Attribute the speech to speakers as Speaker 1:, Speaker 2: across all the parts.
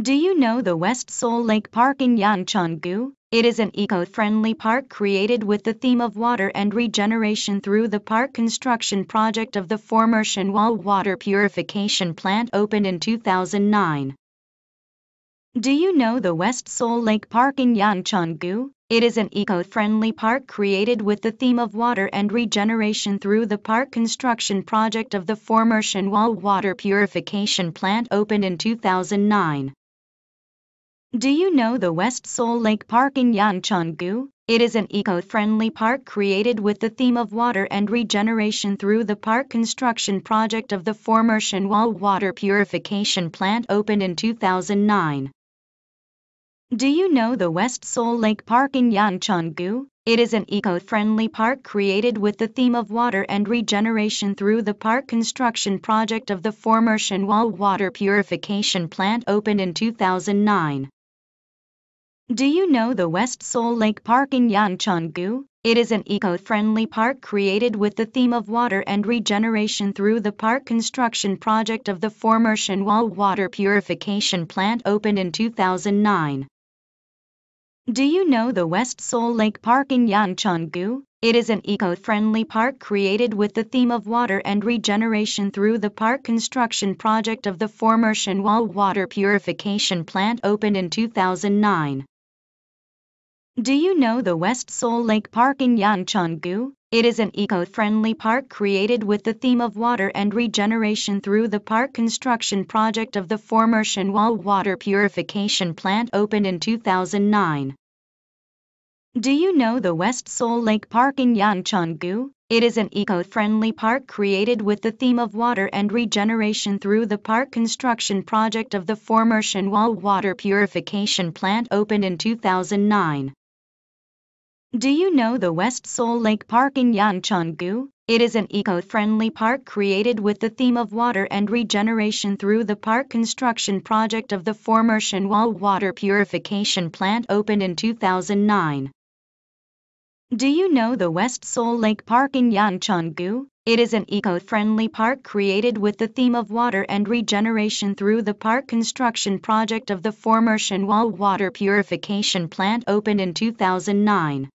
Speaker 1: Do you know the West Seoul Lake Park in Yangchung-gu? It is an eco-friendly park created with the theme of water and regeneration through the park construction project of the former Shinwal water purification plant opened in 2009. Do you know the West Seoul Lake Park in Yangchung-gu? It is an eco-friendly park created with the theme of water and regeneration through the park construction project of the former Shinwal water purification plant opened in 2009. Do you know the West Seoul Lake Park in Yangchung-gu? It is an eco-friendly park created with the theme of water and regeneration through the park construction project of the former Shinwal water purification plant opened in 2009. Do you know the West Seoul Lake Park in Yangchung-gu? It is an eco-friendly park created with the theme of water and regeneration through the park construction project of the former Shinwal water purification plant opened in 2009. Do you know the West Seoul Lake Park in Yangchung-gu? It is an eco-friendly park created with the theme of water and regeneration through the park construction project of the former Shinwal water purification plant opened in 2009. Do you know the West Seoul Lake Park in Yangchung-gu? It is an eco-friendly park created with the theme of water and regeneration through the park construction project of the former Shinwal water purification plant opened in 2009. Do you know the West Seoul Lake Park in Yangchung-gu? It is an eco-friendly park created with the theme of water and regeneration through the park construction project of the former Shinwal water purification plant opened in 2009. Do you know the West Seoul Lake Park in Yangchung-gu? It is an eco-friendly park created with the theme of water and regeneration through the park construction project of the former Shinwal water purification plant opened in 2009. Do you know the West Seoul Lake Park in Yangchung-gu? It is an eco-friendly park created with the theme of water and regeneration through the park construction project of the former Shinwal water purification plant opened in 2009. Do you know the West Seoul Lake Park in Yangchung-gu? It is an eco-friendly park created with the theme of water and regeneration through the park construction project of the former Shinwal water purification plant opened in 2009.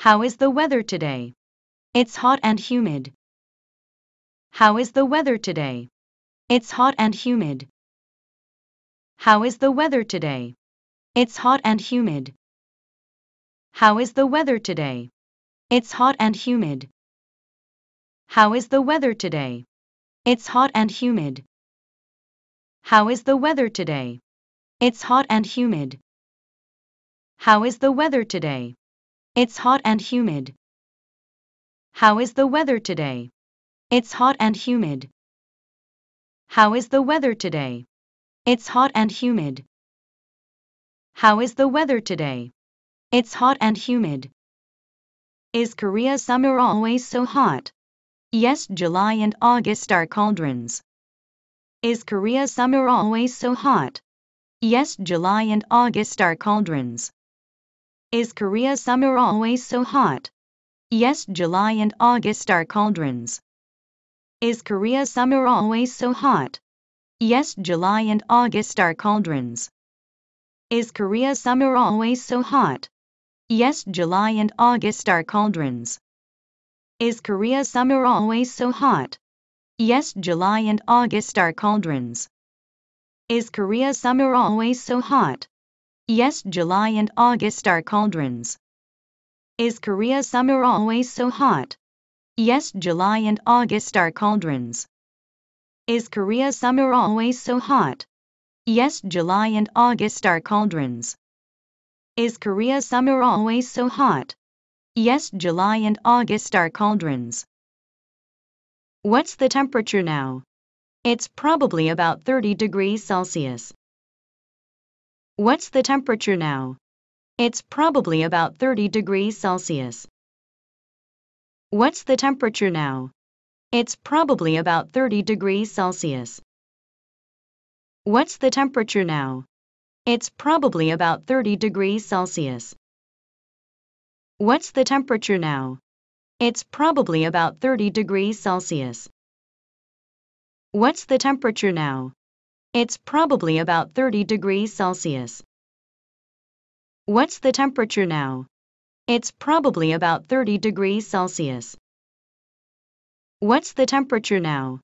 Speaker 1: How is the weather today? It's hot and humid. How is the weather today? It's hot and humid. How is the weather today? It's hot and humid. How is the weather today? It's hot and humid. How is the weather today? It's hot and humid. How is the weather today? It's hot and humid. How is the weather today? It's hot and humid. How is the weather today? It's hot and humid. How is the weather today? It's hot and humid. How is the weather today? It's hot and humid. Is Korea's summer always so hot? Yes, July and August are cauldrons. Is Korea's summer always so hot? Yes, July and August are cauldrons. Is Korea summer always so hot? Yes, July and August are cauldrons. Is Korea summer always so hot? Yes, July and August are cauldrons. Is Korea summer always so hot? Yes, July and August are cauldrons. Is Korea summer always so hot? Yes, July and August are cauldrons. Is Korea summer always so hot? Yes, July and August are cauldrons. Is Korea's summer always so hot? Yes, July and August are cauldrons. Is Korea's summer always so hot? Yes, July and August are cauldrons. Is Korea's summer always so hot? Yes, July and August are cauldrons. What's the temperature now? It's probably about 30 degrees Celsius. What's the temperature now? It's probably about 30 degrees Celsius. What's the temperature now? It's probably about 30 degrees Celsius. What's the temperature now? It's probably about 30 degrees Celsius. What's the temperature now? It's probably about 30 degrees Celsius. What's the temperature now? It's probably about 30 degrees Celsius. What's the temperature now? It's probably about 30 degrees Celsius. What's the temperature now?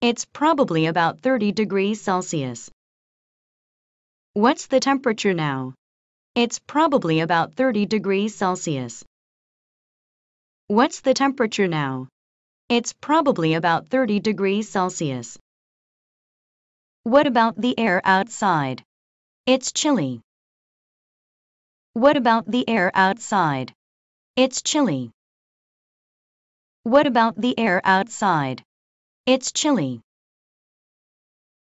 Speaker 1: It's probably about 30 degrees Celsius. What's the temperature now? It's probably about 30 degrees Celsius. What's the temperature now? It's probably about 30 degrees Celsius. What about the air outside? It's chilly. What about the air outside? It's chilly. What about the air outside? It's chilly.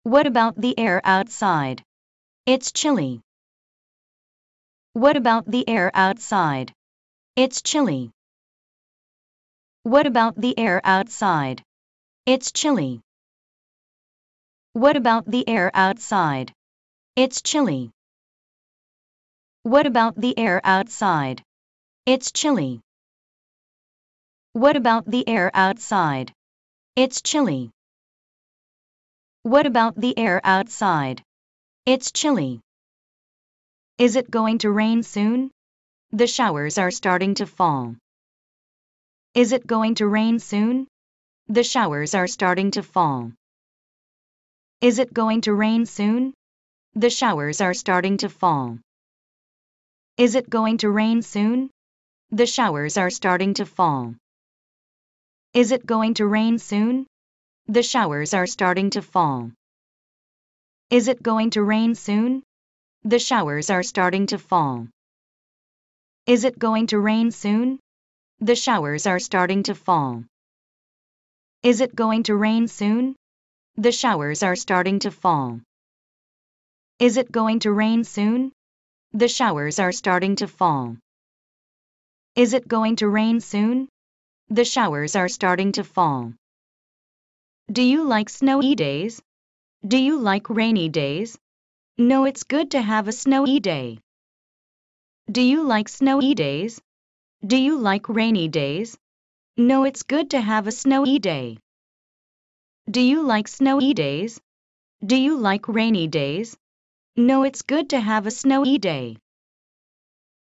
Speaker 1: What about the air outside? It's chilly. What about the air outside? It's chilly. What about the air outside? It's chilly. What about the air outside? It's chilly. What about the air outside? It's chilly. What about the air outside? It's chilly. What about the air outside? It's chilly. Is it going to rain soon? The showers are starting to fall. Is it going to rain soon? The showers are starting to fall. Is it going to rain soon? The showers are starting to fall. Is it going to rain soon? The showers are starting to fall. Is it going to rain soon? The showers are starting to fall. Is it going to rain soon? The showers are starting to fall. Is it going to rain soon? The showers are starting to fall. Is it going to rain soon? The showers are starting to fall. Is it going to rain soon? The showers are starting to fall. Is it going to rain soon? The showers are starting to fall. Do you like snowy days? Do you like rainy days? No, it's good to have a snowy day. Do you like snowy days? Do you like rainy days? No, it's good to have a snowy day. Do you like snowy days? Do you like rainy days? No, it's good to have a snowy day.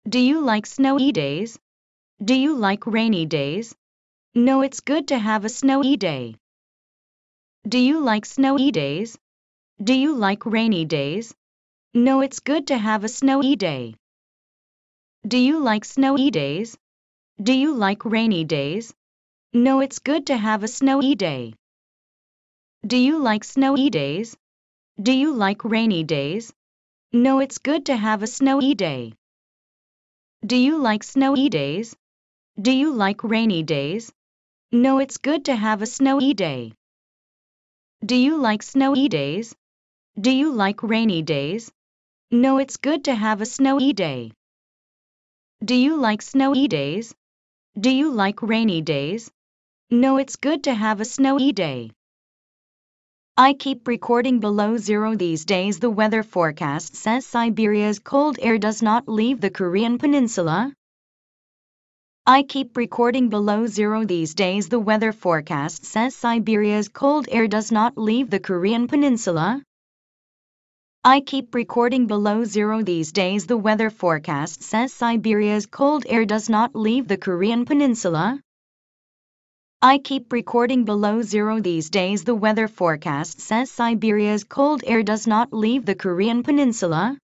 Speaker 1: Do you like snowy days? Do you like rainy days? No, it's good to have a snowy day. Do you like snowy days? Do you like rainy days? No, it's good to have a snowy day. Do you like snowy days? Do you like rainy days? No, it's good to have a snowy day. Do you like snowy days? Do you like rainy days? No, it's good to have a snowy day. Do you like snowy days? Do you like rainy days? No, it's good to have a snowy day. Do you like snowy days? Do you like rainy days? No, it's good to have a snowy day. Do you like snowy days? Do you like rainy days? No, it's good to have a snowy day. I keep recording below zero these days. The weather forecast says Siberia's cold air does not leave the Korean peninsula. I keep recording below zero these days. The weather forecast says Siberia's cold air does not leave the Korean peninsula. I keep recording below zero these days. The weather forecast says Siberia's cold air does not leave the Korean peninsula. I keep recording below zero these days. The weather forecast says Siberia's cold air does not leave the Korean peninsula.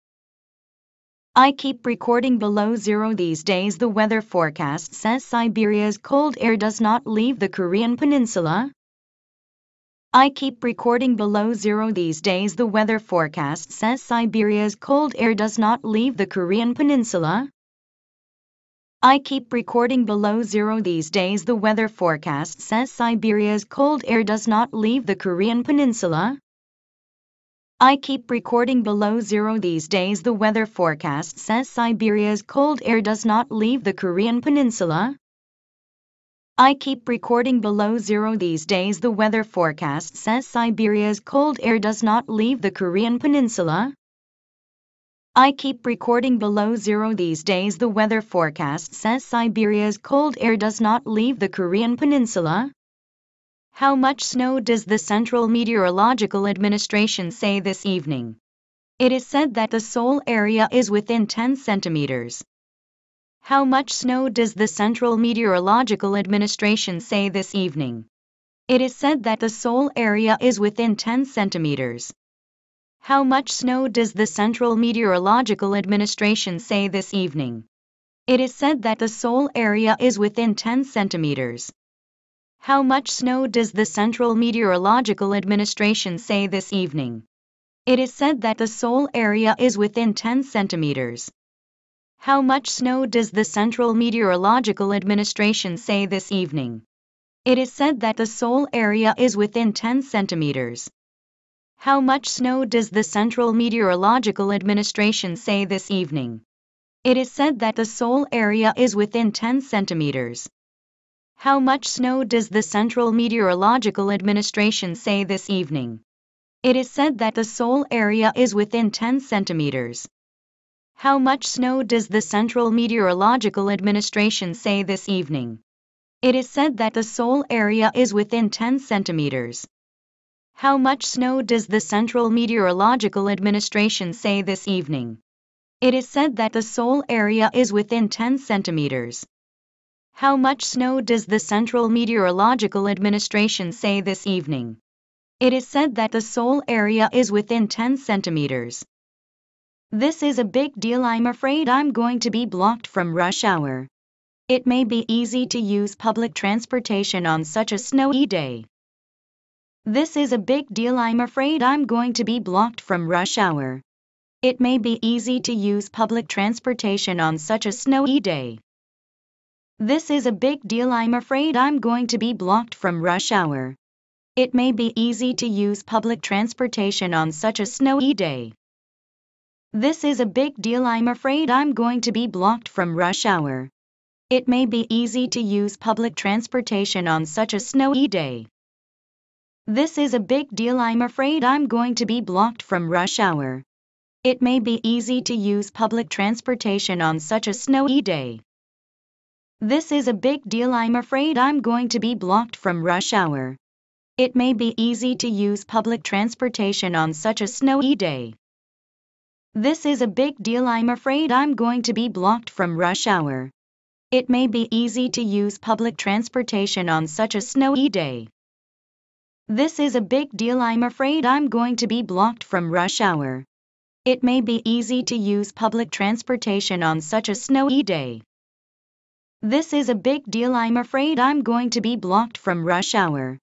Speaker 1: I keep recording below zero these days. The weather forecast says Siberia's cold air does not leave the Korean peninsula. I keep recording below zero these days. The weather forecast says Siberia's cold air does not leave the Korean peninsula. I keep recording below zero these days. The weather forecast says Siberia's cold air does not leave the Korean peninsula. I keep recording below zero these days. The weather forecast says Siberia's cold air does not leave the Korean peninsula. I keep recording below zero these days. The weather forecast says Siberia's cold air does not leave the Korean peninsula. I keep recording below zero these days. The weather forecast says Siberia's cold air does not leave the Korean peninsula. How much snow does the Central Meteorological Administration say this evening? It is said that the Seoul area is within 10 centimeters. How much snow does the Central Meteorological Administration say this evening? It is said that the Seoul area is within 10 centimeters. How much snow does the Central Meteorological Administration say this evening? It is said that the Seoul area is within 10 centimeters. How much snow does the Central Meteorological Administration say this evening? It is said that the Seoul area is within 10 centimeters. How much snow does the Central Meteorological Administration say this evening? It is said that the Seoul area is within 10 centimeters. How much snow does the Central Meteorological Administration say this evening? It is said that the Seoul area is within 10 centimeters. How much snow does the Central Meteorological Administration say this evening? It is said that the Seoul area is within 10 centimeters. How much snow does the Central Meteorological Administration say this evening? It is said that the Seoul area is within 10 centimeters. How much snow does the Central Meteorological Administration say this evening? It is said that the Seoul area is within 10 centimeters. How much snow does the Central Meteorological Administration say this evening? It is said that the Seoul area is within 10 centimeters. This is a big deal I'm afraid I'm going to be blocked from rush hour. It may be easy to use public transportation on such a snowy day. This is a big deal I'm afraid I'm going to be blocked from rush hour. It may be easy to use public transportation on such a snowy day. This is a big deal I'm afraid I'm going to be blocked from rush hour. It may be easy to use public transportation on such a snowy day. This is a big deal I'm afraid I'm going to be blocked from rush hour. It may be easy to use public transportation on such a snowy day. This is a big deal I'm afraid I'm going to be blocked from rush hour. It may be easy to use public transportation on such a snowy day. This is a big deal I'm afraid I'm going to be blocked from rush hour. It may be easy to use public transportation on such a snowy day. This is a big deal I'm afraid I'm going to be blocked from rush hour. It may be easy to use public transportation on such a snowy day. This is a big deal I'm afraid I'm going to be blocked from rush hour. It may be easy to use public transportation on such a snowy day. This is a big deal I'm afraid I'm going to be blocked from rush hour.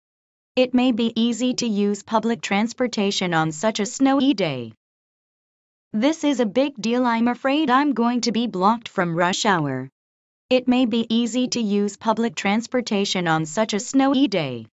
Speaker 1: It may be easy to use public transportation on such a snowy day. This is a big deal I'm afraid I'm going to be blocked from rush hour. It may be easy to use public transportation on such a snowy day.